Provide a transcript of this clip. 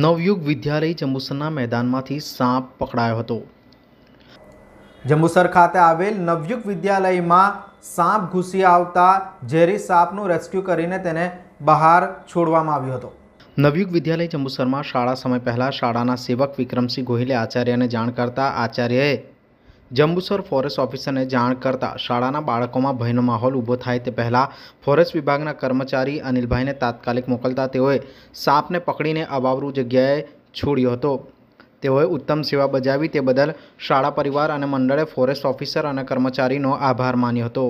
નવયુગ વિદ્યાલય જંબુસરના મેદાનમાંથી સાપ પકડાયો હતો જંબુસર ખાતે આવેલ નવયુગ વિદ્યાલયમાં સાપ ઘૂસી આવતા ઝેરી સાપનું રેસ્ક્યુ કરીને તેને બહાર છોડવામાં આવ્યો હતો નવયુગ વિદ્યાલય જંબુસરમાં શાળા સમય પહેલાં શાળાના સેવક વિક્રમસિંહ ગોહિલે આચાર્યને જાણ કરતા આચાર્યએ જંબુસર ફોરેસ્ટ ઓફિસરને જાણ કરતાં શાળાના બાળકોમાં ભયનો માહોલ ઊભો થાય તે પહેલાં ફોરેસ્ટ વિભાગના કર્મચારી અનિલભાઈને તાત્કાલિક મોકલતા તેઓએ સાપને પકડીને અવાવરૂ જગ્યાએ છોડ્યો હતો તેઓએ ઉત્તમ સેવા બજાવી તે બદલ શાળા પરિવાર અને મંડળે ફોરેસ્ટ ઓફિસર અને કર્મચારીનો આભાર માન્યો હતો